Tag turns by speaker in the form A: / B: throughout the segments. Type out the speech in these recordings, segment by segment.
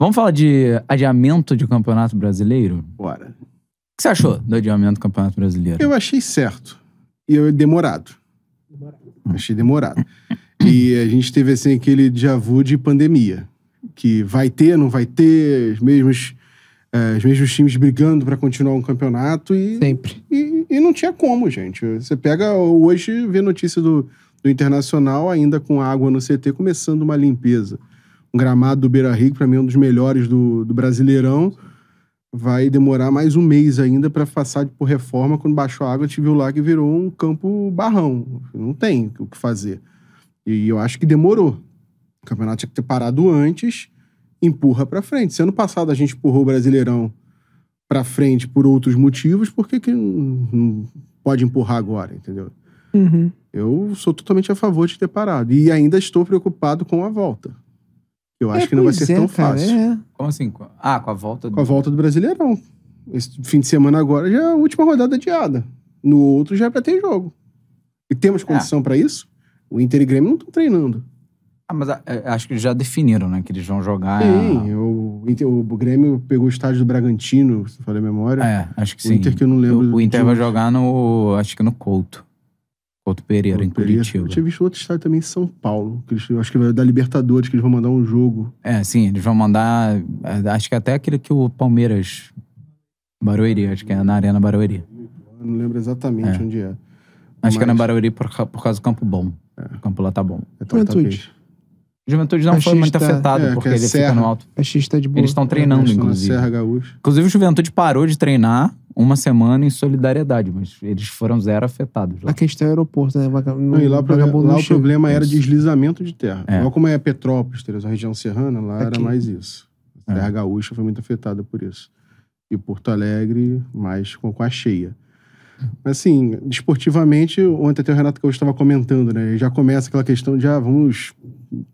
A: Vamos falar de adiamento de campeonato brasileiro? Bora. O que você achou do adiamento do campeonato brasileiro?
B: Eu achei certo. E eu, demorado. demorado. Achei demorado. e a gente teve assim aquele déjà vu de pandemia. Que vai ter, não vai ter, os mesmos, eh, os mesmos times brigando para continuar um campeonato. E, Sempre. E, e não tinha como, gente. Você pega hoje, vê notícia do, do Internacional ainda com água no CT, começando uma limpeza. Um gramado do Beira Rio, para mim, é um dos melhores do, do Brasileirão. Vai demorar mais um mês ainda para passar por reforma. Quando baixou a água, a gente viu lá que virou um campo barrão. Não tem o que fazer. E eu acho que demorou. O campeonato tinha que ter parado antes, empurra para frente. Se ano passado a gente empurrou o Brasileirão para frente por outros motivos, por que, que não pode empurrar agora, entendeu? Uhum. Eu sou totalmente a favor de ter parado. E ainda estou preocupado com a volta. Eu acho é, que não vai ser é, tão cara, fácil.
A: É. Como assim? Ah, com a volta do...
B: Com a volta do Brasileirão. Esse fim de semana agora já é a última rodada adiada. No outro já é pra ter jogo. E temos é. condição é. para isso? O Inter e Grêmio não estão treinando.
A: Ah, mas a, é, a, é, acho que eles já definiram, né? Que eles vão jogar. Sim,
B: o, o, Grêmio pegou o estádio do Bragantino, se for da memória. É, acho que o sim. O Inter que eu não lembro. O, o Inter vai
A: jogar no. Acho que no Couto. Couto Pereira, Couto em Pereira. Curitiba. Eu tinha
B: visto outro estádio também, São Paulo. Que eles, acho que vai da Libertadores, que eles vão mandar um jogo.
A: É, sim, eles vão mandar. Eh, acho que até aquele que o Palmeiras. Barueri, acho que é na Arena Barueri.
B: Eu não lembro exatamente é. onde é. Acho
A: Mas... que é na Barueri por, por causa do Campo Bom. É. O campo lá tá bom. É então tá Juventude.
B: Juventude não foi muito tá- afetado, é, porque é ele Serra. fica no
A: alto. A X tá de boa. É, eles estão treinando, inclusive. Serra Gaúcho. Inclusive, o Juventude parou de treinar uma semana em
B: solidariedade, mas eles foram zero afetados. Lá. A questão é aeroporto, né? Não, e lá, pra... lá o problema era isso. deslizamento de terra. É. como é Petrópolis, a região serrana, lá Aqui. era mais isso. A terra é. gaúcha foi muito afetada por isso. E Porto Alegre, mais com, com a cheia. Mas assim, desportivamente, ontem até o Renato que eu estava comentando, né? Já começa aquela questão de, ah, vamos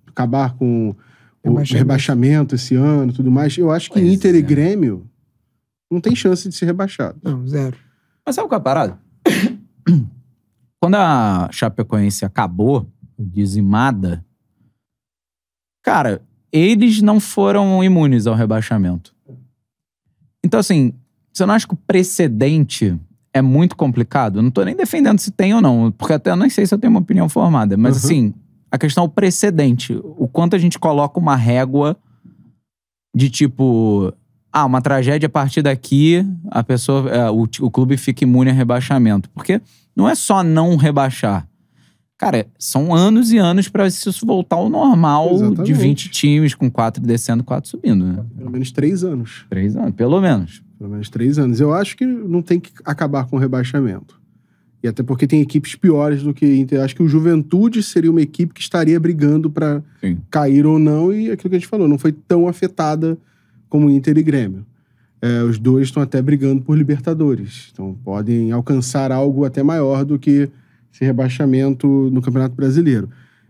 B: acabar com o rebaixamento esse ano tudo mais. Eu acho que pois Inter é. e Grêmio não tem chance de ser rebaixado. Não, zero.
A: Mas sabe qual é a parada? Quando a Chapecoense acabou, dizimada, cara, eles não foram imunes ao rebaixamento. Então, assim, você não acha que o precedente é muito complicado? não tô nem defendendo se tem ou não, porque até eu nem sei se eu tenho uma opinião formada, mas uhum. assim, a questão é o precedente. O quanto a gente coloca uma régua de tipo, ah, uma tragédia a partir daqui, a pessoa, é, o, o clube fica imune a rebaixamento. Porque não é só não rebaixar. Cara, são anos e anos para isso voltar ao normal Exatamente. de 20 times, com quatro descendo, quatro subindo. Né?
B: Pelo menos três anos. Três anos, pelo menos. Pelo menos três anos. Eu acho que não tem que acabar com o rebaixamento. E até porque tem equipes piores do que Inter. Acho que o Juventude seria uma equipe que estaria brigando para cair ou não, e aquilo que a gente falou, não foi tão afetada como Inter e Grêmio. É, os dois estão até brigando por Libertadores. Então podem alcançar algo até maior do que esse rebaixamento no Campeonato Brasileiro.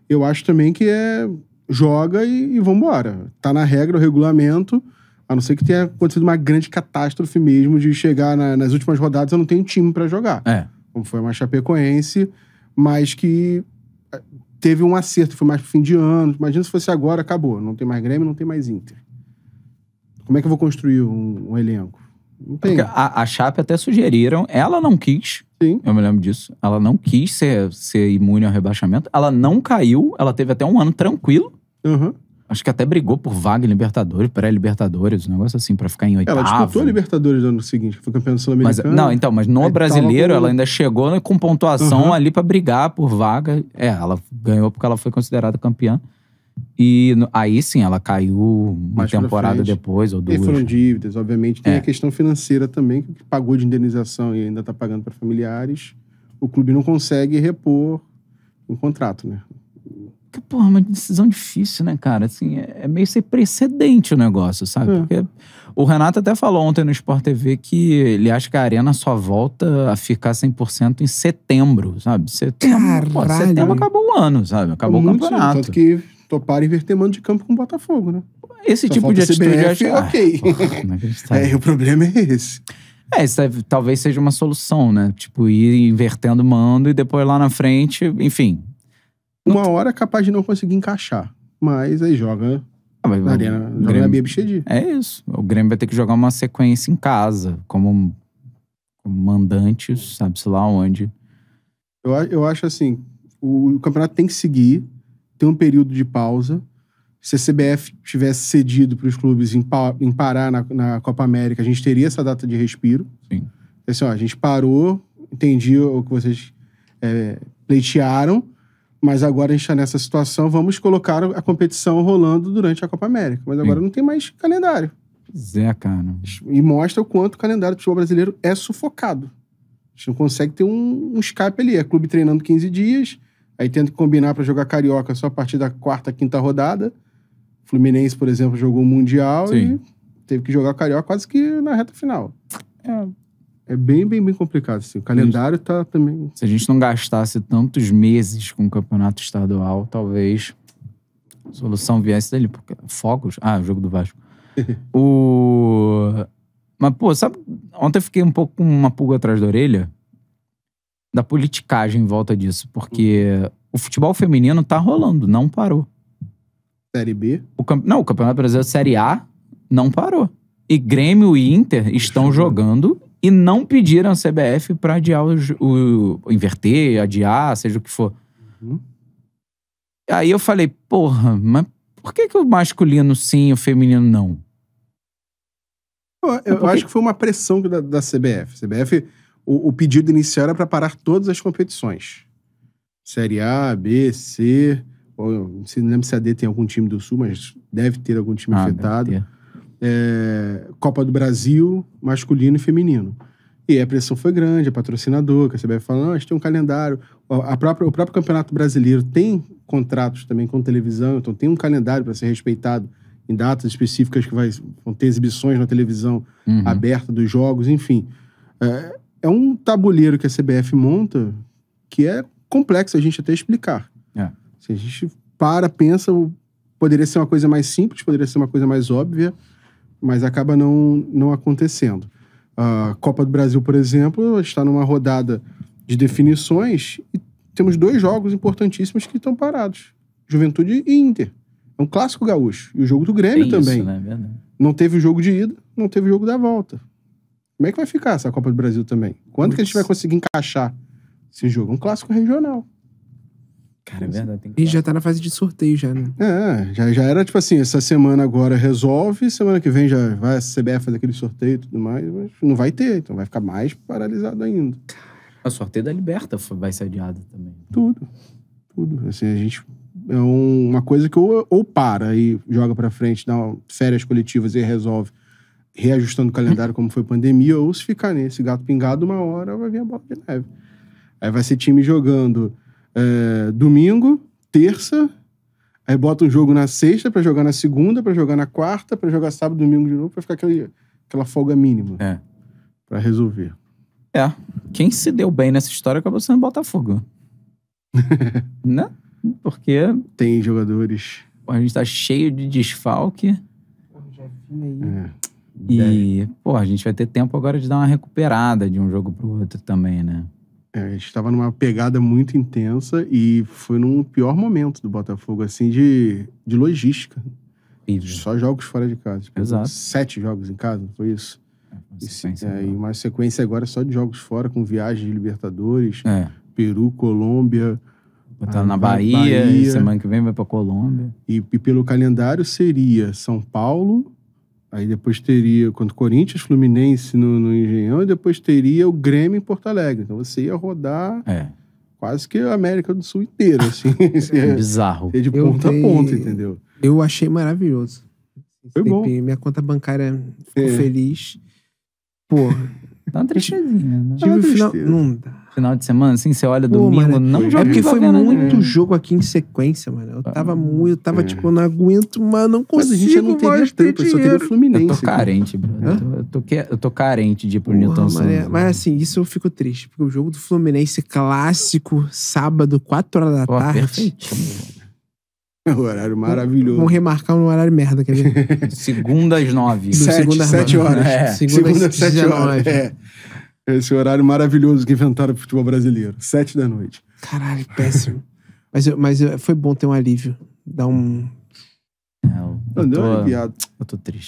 B: Eu acho também que é joga e, e vambora. Está na regra, o regulamento. A não ser que tenha acontecido uma grande catástrofe mesmo de chegar na, nas últimas rodadas eu não tenho time para jogar. É. Como foi uma Chapecoense, mas que é, teve um acerto, foi mais pro fim de ano. Imagina se fosse agora, acabou. Não tem mais Grêmio, não tem mais Inter. Como é que eu vou construir um, um elenco? Não
A: tem. a, a Chape até sugeriram, ela não quis. Sim. Eu me lembro disso. Ela não quis ser, ser imune ao rebaixamento. Ela não caiu, ela teve até um ano tranquilo. Uhum. Acho que até brigou por vaga em Libertadores, pré-Libertadores, um negócio assim, pra ficar em oitavo. Ela disputou
B: a Libertadores no ano seguinte, foi campeã do Sul-Americano. Não, então, mas no brasileiro ela ainda
A: chegou né, com pontuação uhum. ali para brigar por vaga. É, ela ganhou porque ela foi considerada campeã. E aí sim, ela caiu uma Mais temporada depois ou duas. E foram
B: dívidas, obviamente. Tem é. a questão financeira também, que pagou de indenização e ainda está pagando para familiares. O clube não consegue repor um contrato, né?
A: Que, porra, é uma decisão difícil, né, cara? Assim, é, é meio sem precedente o negócio, sabe? É. Porque o Renato até falou ontem no Sport TV que ele acha que a Arena só volta a ficar 100% em setembro, sabe? Setembro, Caralho. Pô, setembro acabou o ano, sabe? Acabou o campeonato. Tanto
B: que toparam então, inverter mando de campo com o Botafogo, né? Esse Só tipo de atitude... acho acho... ok. Ah, é,
A: tá? é, o problema é esse. É, isso é, talvez seja uma solução, né? Tipo, ir invertendo mando e depois lá na frente, enfim.
B: Uma não... hora é capaz de não conseguir encaixar. Mas aí joga
A: ah, mas na arena, joga Grêmio... na Bia É isso. O Grêmio vai ter que jogar uma sequência em casa, como, mandantes, sabe-se lá onde.
B: Eu, eu acho assim, o campeonato tem que seguir ter um período de pausa. Se a CBF tivesse cedido para os clubes em, pa em parar na, na, Copa América, a gente teria essa data de respiro. Sim. Assim, ó, a gente parou, entendi o que vocês é, pleitearam, mas agora a gente está nessa situação, vamos colocar a competição rolando durante a Copa América. Mas agora Sim. não tem mais calendário.
A: Zé, cara. Né?
B: E mostra o quanto o calendário do futebol brasileiro é sufocado. A gente não consegue ter um, um escape ali. É clube treinando 15 dias, Aí tenta combinar para jogar carioca só a partir da quarta, quinta rodada. Fluminense, por exemplo, jogou o Mundial Sim. e teve que jogar carioca quase que na reta final. É. É bem, bem, bem complicado. Assim. O calendário
A: está também. Se a gente não gastasse tantos meses com o campeonato estadual, talvez a solução viesse dele. Porque... Fogos? Ah, o jogo do Vasco. o. Mas, pô, sabe? Ontem eu fiquei um pouco com uma pulga atrás da orelha da politicagem em volta disso, porque uhum. o futebol feminino tá rolando, não parou. Série B? O campe... Não, o Campeonato Brasileiro Série A não parou. E Grêmio e Inter estão jogando e não pediram a CBF para adiar o, o, o, inverter, adiar, seja o que for. Uhum. Aí eu falei, porra, mas por que, que o masculino sim e o feminino não?
B: Eu, eu Porque... acho que foi uma pressão da, da CBF. CBF o, o pedido inicial era para parar todas as competições. Série A, B, C. Não se lembro se a D tem algum time do Sul, mas deve ter algum time ah, afetado. É, Copa do Brasil, masculino e feminino. E a pressão foi grande, a é patrocinador, que a CBF falou, a gente tem um calendário. A própria, o próprio Campeonato Brasileiro tem contratos também com televisão, então tem um calendário para ser respeitado em datas específicas que vai, vão ter exibições na televisão uhum. aberta dos jogos, enfim. É, é um tabuleiro que a CBF monta que é complexo a gente até explicar. É. Se a gente para, pensa, poderia ser uma coisa mais simples, poderia ser uma coisa mais óbvia, mas acaba não, não acontecendo. A Copa do Brasil, por exemplo, está numa rodada de definições e temos dois jogos importantíssimos que estão parados: Juventude e Inter. É um clássico gaúcho. E o jogo do Grêmio Tem também. Isso, né? É não teve o jogo de ida, não teve o jogo da volta. Como é que vai ficar essa Copa do Brasil também? Quando que a gente vai conseguir encaixar esse jogo? Um clássico regional. Cara, é verdade. Tem que e já tá na fase de sorteio, já, né? É, já, já era tipo assim, essa semana agora resolve, semana que vem já vai a CBF fazer aquele sorteio e tudo mais, mas não vai ter, então vai ficar mais paralisado ainda.
A: A sorteio da Liberta vai ser adiado também.
B: Tudo. Tudo. Assim, a gente. É uma coisa que ou, ou para e joga pra frente, dá férias coletivas e resolve reajustando o calendário como foi pandemia, ou se ficar nesse gato pingado, uma hora vai vir a bola de neve. Aí vai ser time jogando é, domingo, terça, aí bota um jogo na sexta para jogar na segunda, para jogar na quarta, para jogar sábado, domingo de novo, para ficar aquele, aquela folga mínima é. para resolver. É. Quem se deu bem nessa história acabou sendo Botafogo. né?
A: Porque. Tem jogadores. A gente tá cheio de desfalque. É. E, pô, a gente vai ter tempo agora de dar uma recuperada de um jogo pro outro
B: também, né? É, a gente estava numa pegada muito intensa e foi num pior momento do Botafogo, assim, de, de logística. Isso. Só jogos fora de casa. Tipo, Exato. Sete jogos em casa, foi isso? É, sequência é, e uma sequência agora só de jogos fora, com viagens de Libertadores, é. Peru, Colômbia. Botando ah, na Bahia, Bahia, semana que vem vai para Colômbia. E, e pelo calendário seria São Paulo, Aí depois teria quando Corinthians, Fluminense no, no, Engenhão, e depois teria o Grêmio em Porto Alegre. Então você ia rodar é. quase que a América do Sul inteira, assim. é bizarro. de eu ponta dei... a ponta, entendeu? Eu achei maravilhoso. Foi bom. Minha conta bancária ficou é. feliz. Pô. tá uma tristezinha, né? Tive final...
A: Não dá final de semana, assim, você olha Pô, domingo, mano, não é joga. É porque foi muito né? jogo aqui em sequência,
B: mano. Eu tava ah, muito, eu tava é. tipo, eu não aguento, mas não consigo. Mas a gente não teria tempo, dinheiro. só teria o Fluminense. Eu tô
A: carente, Bruno. Eu tô, eu, que, eu tô, carente de ir pro Porra, Newton é, Santos.
B: mas assim, isso eu fico triste, porque o jogo do Fluminense clássico, sábado, 4 horas da Pô, tarde. Perfeito. É um horário maravilhoso. Vamos remarcar um horário merda, quer ver? Segunda às nove. Sete, segunda horas. É. Segunda, às sete horas. É. Esse horário maravilhoso que inventaram o futebol brasileiro. Sete da noite. Caralho, péssimo. mas, eu, mas foi bom ter um alívio. Dar um. É, eu, eu, tô, eu tô triste.